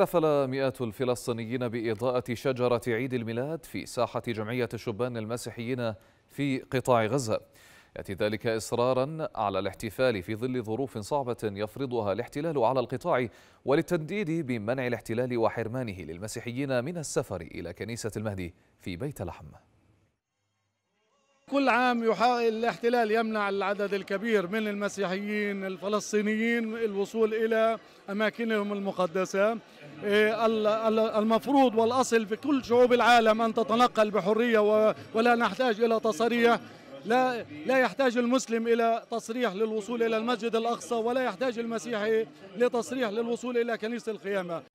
احتفل مئات الفلسطينيين بإضاءة شجرة عيد الميلاد في ساحة جمعية الشبان المسيحيين في قطاع غزة يأتي ذلك إصرارا على الاحتفال في ظل ظروف صعبة يفرضها الاحتلال على القطاع وللتنديد بمنع الاحتلال وحرمانه للمسيحيين من السفر إلى كنيسة المهدي في بيت لحم كل عام الاحتلال يمنع العدد الكبير من المسيحيين الفلسطينيين الوصول إلى أماكنهم المقدسة إيه، المفروض والأصل في كل شعوب العالم أن تتنقل بحرية ولا نحتاج إلى تصريح لا لا يحتاج المسلم الى تصريح للوصول الى المسجد الاقصى ولا يحتاج المسيحي لتصريح للوصول الى كنيسه القيامه